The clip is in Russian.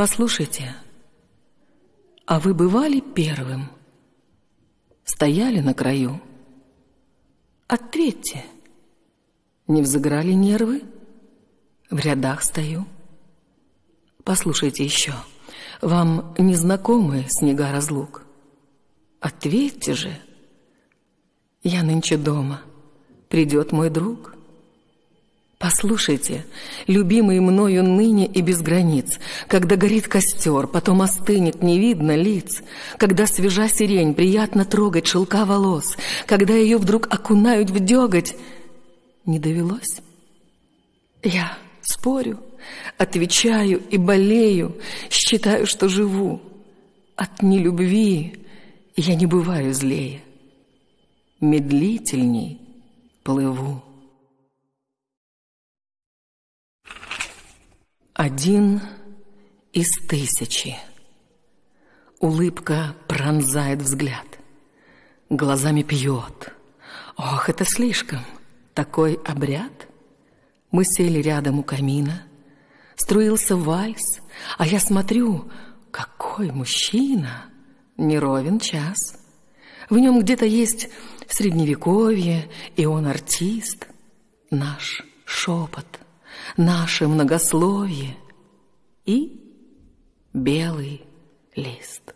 Послушайте, а вы бывали первым? Стояли на краю? Ответьте. Не взыграли нервы? В рядах стою. Послушайте еще. Вам не знакомы снега разлук? Ответьте же. Я нынче дома. Придет мой друг. Послушайте, любимый мною ныне и без границ, Когда горит костер, потом остынет, не видно лиц, Когда свежа сирень, приятно трогать шелка волос, Когда ее вдруг окунают в деготь, не довелось? Я спорю, отвечаю и болею, считаю, что живу. От нелюбви я не бываю злее, медлительней плыву. Один из тысячи. Улыбка пронзает взгляд. Глазами пьет. Ох, это слишком. Такой обряд. Мы сели рядом у камина. Струился вальс. А я смотрю, какой мужчина. Не ровен час. В нем где-то есть средневековье, и он артист. Наш шепот наше многословие и белый лист.